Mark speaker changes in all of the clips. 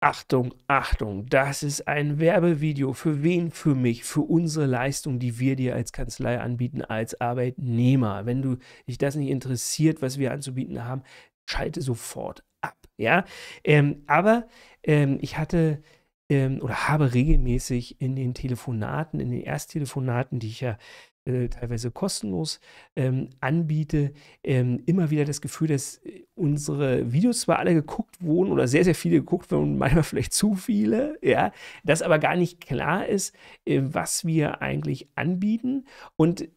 Speaker 1: Achtung, Achtung, das ist ein Werbevideo. Für wen? Für mich, für unsere Leistung, die wir dir als Kanzlei anbieten, als Arbeitnehmer. Wenn du dich das nicht interessiert, was wir anzubieten haben, schalte sofort ab. Ja, ähm, aber ähm, ich hatte ähm, oder habe regelmäßig in den Telefonaten, in den Ersttelefonaten, die ich ja äh, teilweise kostenlos ähm, anbiete, ähm, immer wieder das Gefühl, dass äh, unsere Videos zwar alle geguckt wurden oder sehr, sehr viele geguckt wurden, manchmal vielleicht zu viele, ja, dass aber gar nicht klar ist, äh, was wir eigentlich anbieten. Und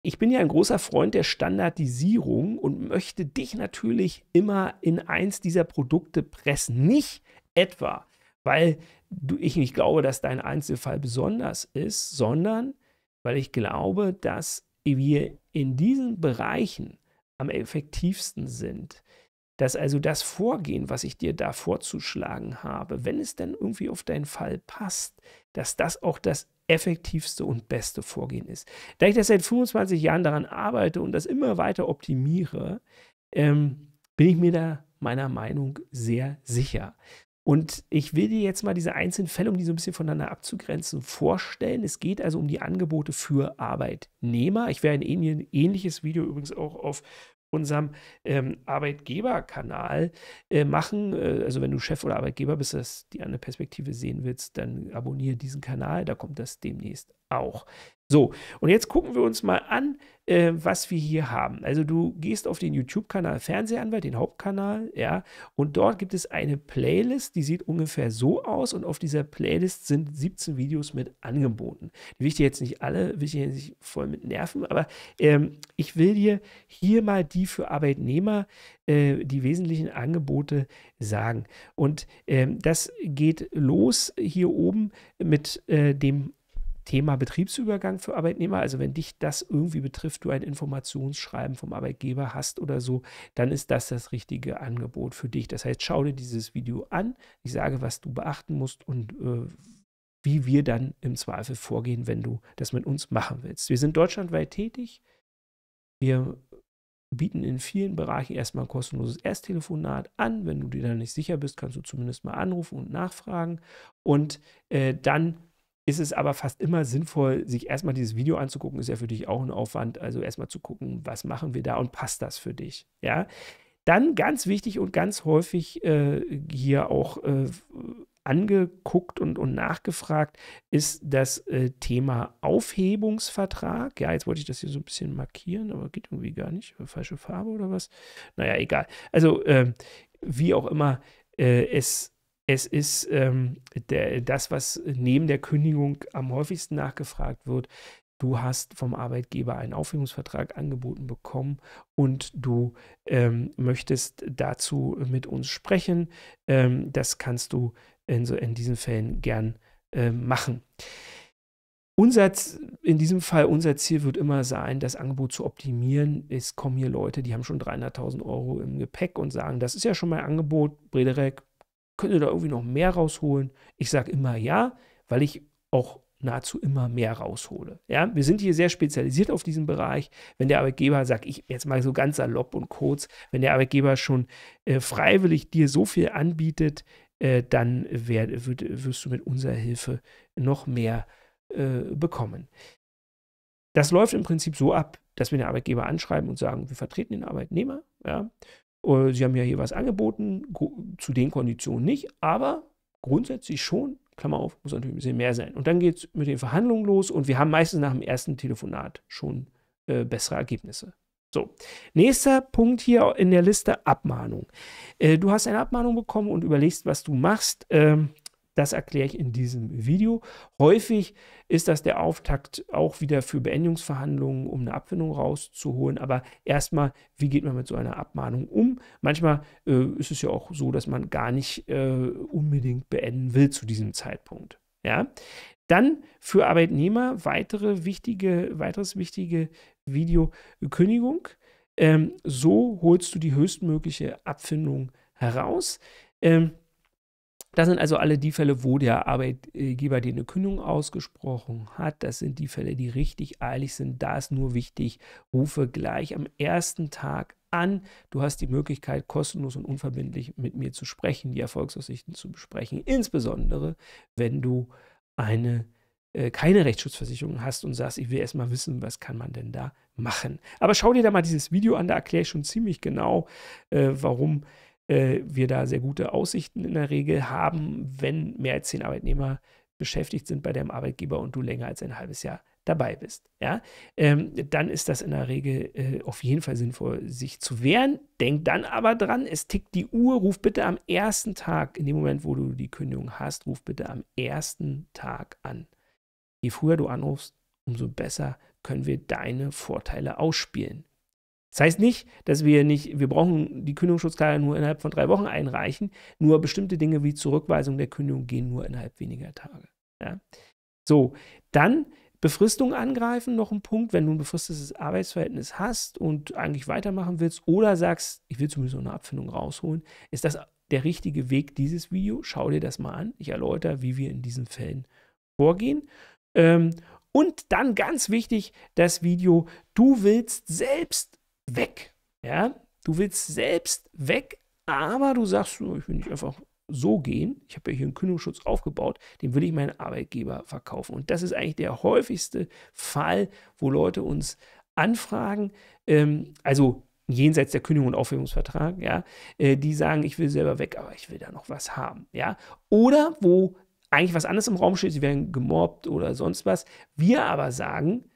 Speaker 1: ich bin ja ein großer Freund der Standardisierung und möchte dich natürlich immer in eins dieser Produkte pressen. Nicht etwa, weil du, ich nicht glaube, dass dein Einzelfall besonders ist, sondern weil ich glaube, dass wir in diesen Bereichen am effektivsten sind. Dass also das Vorgehen, was ich dir da vorzuschlagen habe, wenn es dann irgendwie auf deinen Fall passt, dass das auch das effektivste und beste Vorgehen ist. Da ich das seit 25 Jahren daran arbeite und das immer weiter optimiere, ähm, bin ich mir da meiner Meinung sehr sicher. Und ich will dir jetzt mal diese einzelnen Fälle, um die so ein bisschen voneinander abzugrenzen, vorstellen. Es geht also um die Angebote für Arbeitnehmer. Ich werde ein ähnliches Video übrigens auch auf unserem ähm, Arbeitgeberkanal äh, machen. Äh, also wenn du Chef oder Arbeitgeber bist, das die andere Perspektive sehen willst, dann abonniere diesen Kanal. Da kommt das demnächst auch. So, und jetzt gucken wir uns mal an, äh, was wir hier haben. Also du gehst auf den YouTube-Kanal Fernsehanwalt, den Hauptkanal, ja, und dort gibt es eine Playlist, die sieht ungefähr so aus und auf dieser Playlist sind 17 Videos mit angeboten. Die will ich dir jetzt nicht alle, will ich dir jetzt nicht voll mit nerven, aber ähm, ich will dir hier mal die für Arbeitnehmer äh, die wesentlichen Angebote sagen. Und ähm, das geht los hier oben mit äh, dem Thema Betriebsübergang für Arbeitnehmer, also wenn dich das irgendwie betrifft, du ein Informationsschreiben vom Arbeitgeber hast oder so, dann ist das das richtige Angebot für dich. Das heißt, schau dir dieses Video an, ich sage, was du beachten musst und äh, wie wir dann im Zweifel vorgehen, wenn du das mit uns machen willst. Wir sind deutschlandweit tätig. Wir bieten in vielen Bereichen erstmal ein kostenloses Ersttelefonat an. Wenn du dir da nicht sicher bist, kannst du zumindest mal anrufen und nachfragen. Und äh, dann ist es aber fast immer sinnvoll, sich erstmal dieses Video anzugucken, ist ja für dich auch ein Aufwand. Also erstmal zu gucken, was machen wir da und passt das für dich. Ja. Dann ganz wichtig und ganz häufig äh, hier auch äh, angeguckt und, und nachgefragt, ist das äh, Thema Aufhebungsvertrag. Ja, jetzt wollte ich das hier so ein bisschen markieren, aber geht irgendwie gar nicht. Äh, falsche Farbe oder was? Naja, egal. Also, ähm, wie auch immer äh, es es ist ähm, der, das, was neben der Kündigung am häufigsten nachgefragt wird. Du hast vom Arbeitgeber einen Aufhebungsvertrag angeboten bekommen und du ähm, möchtest dazu mit uns sprechen. Ähm, das kannst du in, so, in diesen Fällen gern äh, machen. Unser, in diesem Fall, unser Ziel wird immer sein, das Angebot zu optimieren. Es kommen hier Leute, die haben schon 300.000 Euro im Gepäck und sagen, das ist ja schon mein Angebot, Brederek, Könnt ihr da irgendwie noch mehr rausholen? Ich sage immer ja, weil ich auch nahezu immer mehr raushole. Ja, wir sind hier sehr spezialisiert auf diesen Bereich. Wenn der Arbeitgeber, sag ich jetzt mal so ganz salopp und kurz, wenn der Arbeitgeber schon äh, freiwillig dir so viel anbietet, äh, dann wär, würd, wirst du mit unserer Hilfe noch mehr äh, bekommen. Das läuft im Prinzip so ab, dass wir den Arbeitgeber anschreiben und sagen, wir vertreten den Arbeitnehmer. Ja. Äh, sie haben ja hier was angeboten, zu den Konditionen nicht, aber grundsätzlich schon, Klammer auf, muss natürlich ein bisschen mehr sein. Und dann geht es mit den Verhandlungen los und wir haben meistens nach dem ersten Telefonat schon äh, bessere Ergebnisse. So, nächster Punkt hier in der Liste, Abmahnung. Äh, du hast eine Abmahnung bekommen und überlegst, was du machst. Ähm, das erkläre ich in diesem Video. Häufig ist das der Auftakt auch wieder für Beendigungsverhandlungen, um eine Abfindung rauszuholen. Aber erstmal, wie geht man mit so einer Abmahnung um? Manchmal äh, ist es ja auch so, dass man gar nicht äh, unbedingt beenden will zu diesem Zeitpunkt. Ja? Dann für Arbeitnehmer weitere wichtige, weiteres wichtige Video Kündigung. Ähm, so holst du die höchstmögliche Abfindung heraus. Ähm, das sind also alle die Fälle, wo der Arbeitgeber dir eine Kündigung ausgesprochen hat. Das sind die Fälle, die richtig eilig sind. Da ist nur wichtig, rufe gleich am ersten Tag an. Du hast die Möglichkeit, kostenlos und unverbindlich mit mir zu sprechen, die Erfolgsaussichten zu besprechen. Insbesondere, wenn du eine äh, keine Rechtsschutzversicherung hast und sagst, ich will erstmal wissen, was kann man denn da machen. Aber schau dir da mal dieses Video an, da erkläre ich schon ziemlich genau, äh, warum äh, wir da sehr gute Aussichten in der Regel haben, wenn mehr als zehn Arbeitnehmer beschäftigt sind bei deinem Arbeitgeber und du länger als ein halbes Jahr dabei bist, ja, ähm, dann ist das in der Regel äh, auf jeden Fall sinnvoll, sich zu wehren. Denk dann aber dran, es tickt die Uhr, ruf bitte am ersten Tag, in dem Moment, wo du die Kündigung hast, ruf bitte am ersten Tag an. Je früher du anrufst, umso besser können wir deine Vorteile ausspielen. Das heißt nicht, dass wir nicht, wir brauchen die Kündigungsschutzklage nur innerhalb von drei Wochen einreichen, nur bestimmte Dinge wie Zurückweisung der Kündigung gehen nur innerhalb weniger Tage. Ja. So, dann Befristung angreifen, noch ein Punkt, wenn du ein befristetes Arbeitsverhältnis hast und eigentlich weitermachen willst oder sagst, ich will zumindest noch eine Abfindung rausholen, ist das der richtige Weg dieses Video. Schau dir das mal an. Ich erläutere, wie wir in diesen Fällen vorgehen. Ähm, und dann ganz wichtig, das Video, du willst selbst weg. Ja, du willst selbst weg, aber du sagst, oh, ich will nicht einfach so gehen. Ich habe ja hier einen Kündigungsschutz aufgebaut, den will ich meinen Arbeitgeber verkaufen. Und das ist eigentlich der häufigste Fall, wo Leute uns anfragen, ähm, also jenseits der Kündigung und Aufhebungsvertrag, ja, äh, die sagen, ich will selber weg, aber ich will da noch was haben, ja. Oder wo eigentlich was anderes im Raum steht, sie werden gemobbt oder sonst was. Wir aber sagen,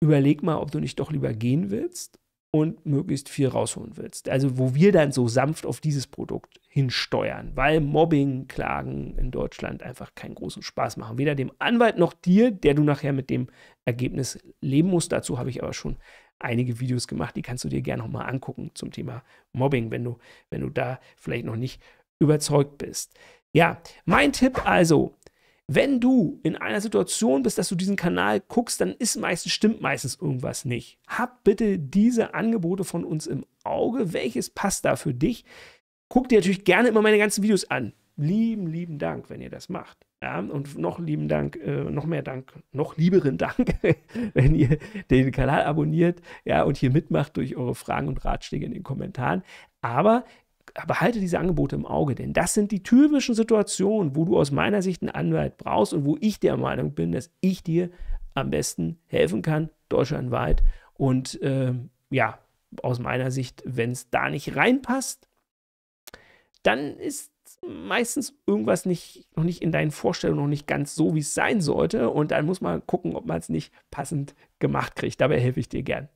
Speaker 1: überleg mal, ob du nicht doch lieber gehen willst und möglichst viel rausholen willst. Also wo wir dann so sanft auf dieses Produkt hinsteuern, weil Mobbing-Klagen in Deutschland einfach keinen großen Spaß machen. Weder dem Anwalt noch dir, der du nachher mit dem Ergebnis leben musst. Dazu habe ich aber schon einige Videos gemacht, die kannst du dir gerne nochmal angucken zum Thema Mobbing, wenn du, wenn du da vielleicht noch nicht überzeugt bist. Ja, mein Tipp also, wenn du in einer Situation bist, dass du diesen Kanal guckst, dann ist meistens, stimmt meistens irgendwas nicht. Hab bitte diese Angebote von uns im Auge. Welches passt da für dich? Guck dir natürlich gerne immer meine ganzen Videos an. Lieben, lieben Dank, wenn ihr das macht. Ja, und noch lieben Dank, äh, noch mehr Dank, noch lieberen Dank, wenn ihr den Kanal abonniert ja, und hier mitmacht durch eure Fragen und Ratschläge in den Kommentaren. Aber aber halte diese Angebote im Auge, denn das sind die typischen Situationen, wo du aus meiner Sicht einen Anwalt brauchst und wo ich der Meinung bin, dass ich dir am besten helfen kann, deutschlandweit. Und äh, ja, aus meiner Sicht, wenn es da nicht reinpasst, dann ist meistens irgendwas nicht, noch nicht in deinen Vorstellungen, noch nicht ganz so, wie es sein sollte. Und dann muss man gucken, ob man es nicht passend gemacht kriegt. Dabei helfe ich dir gern.